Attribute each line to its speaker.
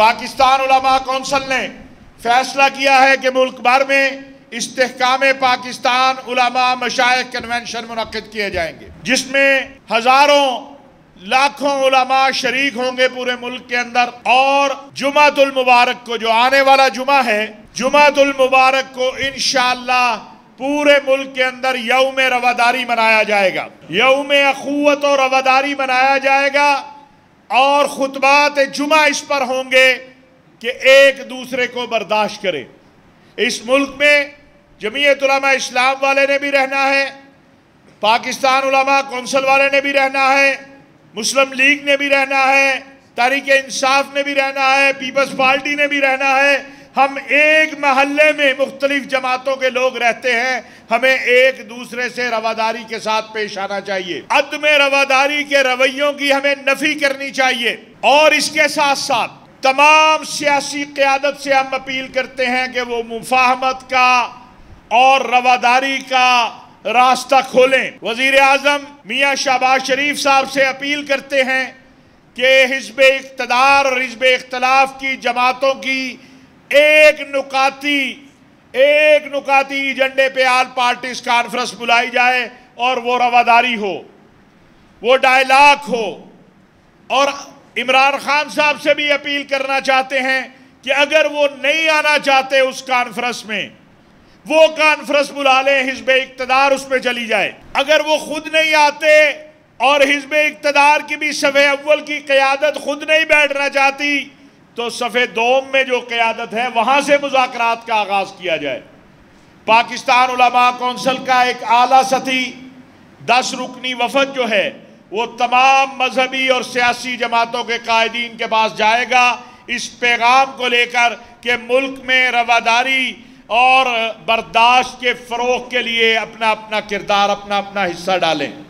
Speaker 1: पाकिस्तान उलमा कौंसल ने फैसला किया है कि मुल्क भर में इस्तेकाम पाकिस्तान उलमा मशाइ कन्वेंशन मुनद किए जाएंगे जिसमें हज़ारों लाखों उलमा शरीक होंगे पूरे मुल्क के अंदर और जुमातुल मुबारक को जो आने वाला जुमा है जुमातुल मुबारक को इन पूरे मुल्क के अंदर यौम रवादारी मनाया जाएगा यौम अखुवत और रवादारी मनाया जाएगा और खुतबात जुमा इस पर होंगे कि एक दूसरे को बर्दाश्त करें इस मुल्क में जमीयतमा इस्लाम वाले ने भी रहना है पाकिस्तान उलमा कौंसल वाले ने भी रहना है मुस्लिम लीग ने भी रहना है तारीख इंसाफ ने भी रहना है पीपल्स पार्टी ने भी रहना है हम एक महल्ले में मुख्तलिफ जमातों के लोग रहते हैं हमें एक दूसरे से रवादारी के साथ पेश आना चाहिए अदम रवादारी के रवैयों की हमें नफी करनी चाहिए और इसके साथ साथ तमाम सियासी क्यादत से हम अपील करते हैं कि वो मुफाहमत का और रवादारी का रास्ता खोलें वजीर अजम मियाँ शहबाज शरीफ साहब से अपील करते हैं कि हिजब इकतदार और हिजब इख्तलाफ की जमातों की एक नुकाती एक नुकाती एजेंडे पे आल पार्टीज कॉन्फ्रेंस बुलाई जाए और वो रवादारी हो वो डायलॉग हो और इमरान खान साहब से भी अपील करना चाहते हैं कि अगर वो नहीं आना चाहते उस कॉन्फ्रेंस में वो कॉन्फ्रेंस बुला लें हिजब इकतदार उस पर चली जाए अगर वो खुद नहीं आते और हिजब इकतदार की भी शब अव्वल की क़्यादत खुद नहीं बैठना चाहती तो सफ़े दोम में जो क़्यादत है वहाँ से मुजाकर का आगाज़ किया जाए पाकिस्तान उलमा कौंसल का एक आला सती दस रुकनी वफद जो है वो तमाम मजहबी और सियासी जमातों के कायदीन के पास जाएगा इस पैगाम को लेकर के मुल्क में रवादारी और बर्दाश्त के फ़रोग के लिए अपना अपना किरदार अपना अपना हिस्सा डालें